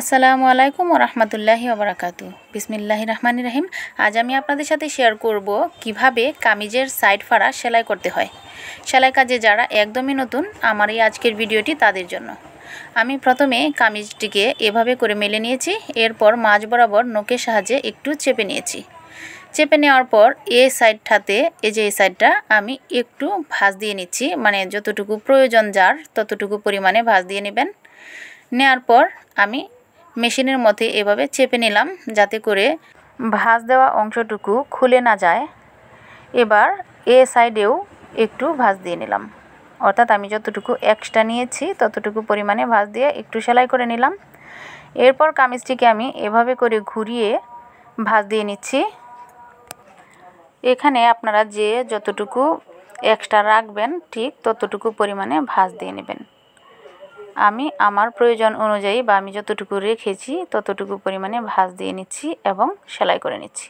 আসসালামু আলাইকুম রহমতুল্লাহি ওবরাকাতু বিসমিল্লাহ রহমান রাহিম আজ আমি আপনাদের সাথে শেয়ার করব কিভাবে কামিজের সাইড ফাড়া সেলাই করতে হয় সেলাই কাজে যারা একদমই নতুন আমার এই আজকের ভিডিওটি তাদের জন্য আমি প্রথমে কামিজটিকে এভাবে করে মেলে নিয়েছি এরপর মাঝ বরাবর নোকের সাহায্যে একটু চেপে নিয়েছি চেপে নেওয়ার পর এ সাইডটাতে এই যে এই সাইডটা আমি একটু ভাঁজ দিয়ে নিচ্ছি মানে যতটুকু প্রয়োজন যার ততটুকু পরিমাণে ভাঁজ দিয়ে নেবেন নেওয়ার পর আমি মেশিনের মধ্যে এভাবে চেপে নিলাম যাতে করে ভাঁজ দেওয়া অংশটুকু খুলে না যায় এবার এ সাইডেও একটু ভাঁজ দিয়ে নিলাম অর্থাৎ আমি যতটুকু এক্সট্রা নিয়েছি ততটুকু পরিমাণে ভাঁজ দিয়ে একটু সেলাই করে নিলাম এরপর কামিজটিকে আমি এভাবে করে ঘুরিয়ে ভাঁজ দিয়ে নিচ্ছি এখানে আপনারা যে যতটুকু এক্সট্রা রাখবেন ঠিক ততটুকু পরিমাণে ভাঁজ দিয়ে নেবেন আমি আমার প্রয়োজন অনুযায়ী বা আমি যতটুকু রেখেছি ততটুকু পরিমাণে ভাঁজ দিয়ে নিচ্ছি এবং সেলাই করে নিচ্ছি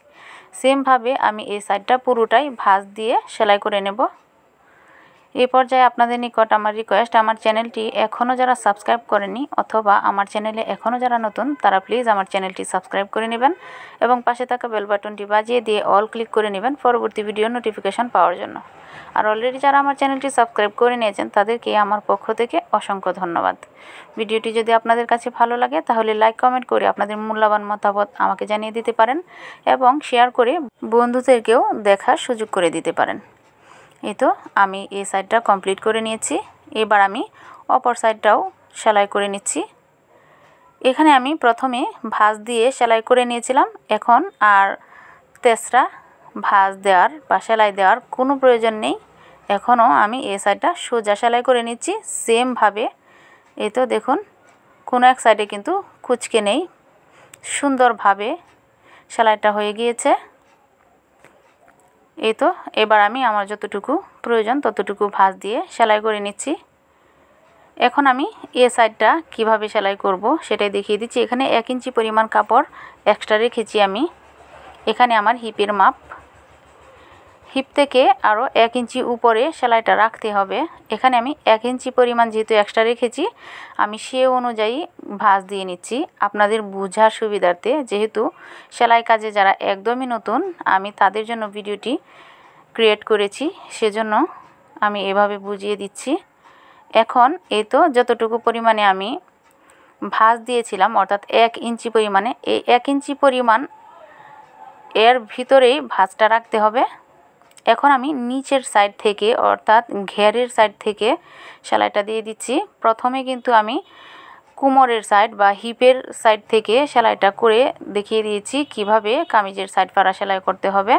সেমভাবে আমি এই সাইডটা পুরোটাই ভাঁজ দিয়ে সেলাই করে নেব এ পর্যায়ে আপনাদের নিকট আমার রিকোয়েস্ট আমার চ্যানেলটি এখনও যারা সাবস্ক্রাইব করেনি অথবা আমার চ্যানেলে এখনও যারা নতুন তারা প্লিজ আমার চ্যানেলটি সাবস্ক্রাইব করে নেবেন এবং পাশে থাকা বেল বাটনটি বাজিয়ে দিয়ে অল ক্লিক করে নেবেন পরবর্তী ভিডিও নোটিফিকেশান পাওয়ার জন্য আর অলরেডি যারা আমার চ্যানেলটি সাবস্ক্রাইব করে নিয়েছেন তাদেরকে আমার পক্ষ থেকে অসংখ্য ধন্যবাদ ভিডিওটি যদি আপনাদের কাছে ভালো লাগে তাহলে লাইক কমেন্ট করে আপনাদের মূল্যবান মতামত আমাকে জানিয়ে দিতে পারেন এবং শেয়ার করে বন্ধুদেরকেও দেখার সুযোগ করে দিতে পারেন এই তো আমি এই সাইডটা কমপ্লিট করে নিয়েছি এবার আমি অপর সাইডটাও সেলাই করে নিচ্ছি এখানে আমি প্রথমে ভাঁজ দিয়ে সেলাই করে নিয়েছিলাম এখন আর তেসরা ভাঁজ দেওয়ার বা সেলাই দেওয়ার কোনো প্রয়োজন নেই এখনও আমি এই সাইডটা সোজা সেলাই করে নিচ্ছি সেমভাবে এই তো দেখুন কোনো এক সাইডে কিন্তু কুচকে নেই সুন্দরভাবে সেলাইটা হয়ে গিয়েছে এই তো এবার আমি আমার যতটুকু প্রয়োজন ততটুকু ভাঁজ দিয়ে সেলাই করে নিচ্ছি এখন আমি এ সাইডটা কিভাবে সেলাই করব সেটাই দেখিয়ে দিচ্ছি এখানে এক ইঞ্চি পরিমাণ কাপড় এক্সট্রা রেখেছি আমি এখানে আমার হিপের মাপ হিপ থেকে আরও এক ইঞ্চি উপরে সেলাইটা রাখতে হবে এখানে আমি এক ইঞ্চি পরিমাণ যেহেতু এক্সট্রা রেখেছি আমি সে অনুযায়ী ভাঁজ দিয়ে নিচ্ছি আপনাদের বোঝার সুবিধার্থে যেহেতু সেলাই কাজে যারা একদমই নতুন আমি তাদের জন্য ভিডিওটি ক্রিয়েট করেছি সেজন্য আমি এভাবে বুঝিয়ে দিচ্ছি এখন এই তো যতটুকু পরিমাণে আমি ভাঁজ দিয়েছিলাম অর্থাৎ এক ইঞ্চি পরিমাণে এই এক ইঞ্চি পরিমাণ এর ভিতরেই ভাঁজটা রাখতে হবে এখন আমি নিচের সাইড থেকে অর্থাৎ ঘেরের সাইড থেকে সেলাইটা দিয়ে দিচ্ছি প্রথমে কিন্তু আমি কুমোরের সাইড বা হিপের সাইড থেকে সেলাইটা করে দেখিয়ে দিয়েছি কিভাবে কামিজের সাইড পাড়া সেলাই করতে হবে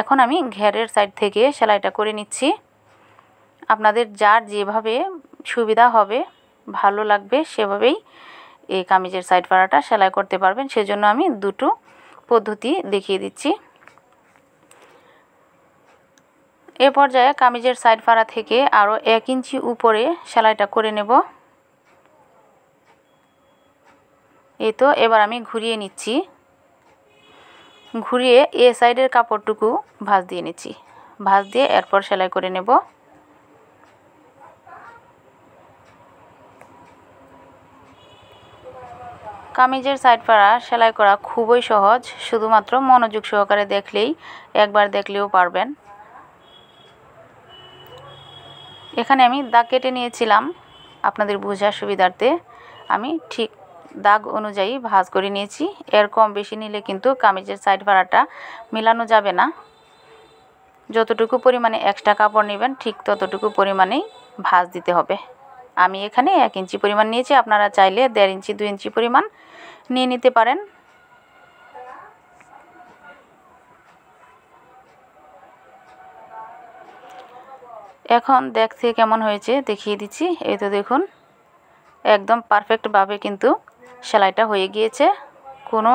এখন আমি ঘেরের সাইড থেকে সেলাইটা করে নিচ্ছি আপনাদের যার যেভাবে সুবিধা হবে ভালো লাগবে সেভাবেই এই কামিজের সাইড পাড়াটা সেলাই করতে পারবেন সেজন্য আমি দুটো পদ্ধতি দেখিয়ে দিচ্ছি এ পর্যায়ে কামিজের সাইড ফাড়া থেকে আরও এক ইঞ্চি উপরে সেলাইটা করে নেব এই তো এবার আমি ঘুরিয়ে নিচ্ছি ঘুরিয়ে এ সাইডের কাপড়টুকু ভাঁজ দিয়ে নিচ্ছি ভাঁজ দিয়ে এরপর সেলাই করে নেব কামিজের সাইড পাড়া সেলাই করা খুবই সহজ শুধুমাত্র মনোযোগ সহকারে দেখলেই একবার দেখলেও পারবেন এখানে আমি দাগ কেটে নিয়েছিলাম আপনাদের বোঝার সুবিধার্থে আমি ঠিক দাগ অনুযায়ী ভাজ করে নিয়েছি এর কম বেশি নিলে কিন্তু কামিজের সাইড ভাড়াটা মেলানো যাবে না যতটুকু পরিমাণে এক্সট্রা কাপড় নেবেন ঠিক ততটুকু পরিমাণেই ভাঁজ দিতে হবে আমি এখানে এক ইঞ্চি পরিমাণ নিয়েছি আপনারা চাইলে দেড় ইঞ্চি দু ইঞ্চি পরিমাণ নিয়ে নিতে পারেন এখন দেখতে কেমন হয়েছে দেখিয়ে দিচ্ছি এই তো দেখুন একদম পারফেক্টভাবে কিন্তু সেলাইটা হয়ে গিয়েছে কোনো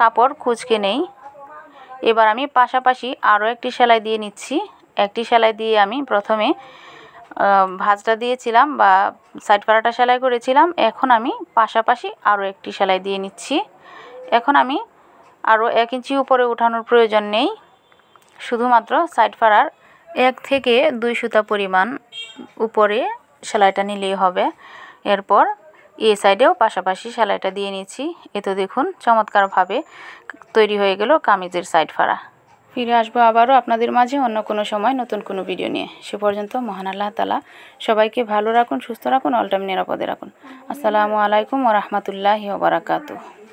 কাপড় খুঁজকে নেই এবার আমি পাশাপাশি আরও একটি সেলাই দিয়ে নিচ্ছি একটি সেলাই দিয়ে আমি প্রথমে ভাজটা দিয়েছিলাম বা সাইড পাড়াটা সেলাই করেছিলাম এখন আমি পাশাপাশি আরও একটি সেলাই দিয়ে নিচ্ছি এখন আমি আরও এক ইঞ্চি উপরে উঠানোর প্রয়োজন নেই শুধুমাত্র সাইড ফাড়ার এক থেকে দুই সুতা পরিমাণ উপরে সেলাইটা নিলেই হবে এরপর এ সাইডেও পাশাপাশি সেলাইটা দিয়ে নিচ্ছি এতে দেখুন চমৎকারভাবে তৈরি হয়ে গেল কামিজের সাইড ফাড়া ফিরে আসবো আবারও আপনাদের মাঝে অন্য কোনো সময় নতুন কোনো ভিডিও নিয়ে সে পর্যন্ত মহান আল্লাহ তালা সবাইকে ভালো রাখুন সুস্থ রাখুন অল টাইম নিরাপদে রাখুন আসসালামু আলাইকুম ও রহমতুল্লাহি ওবরাকাতু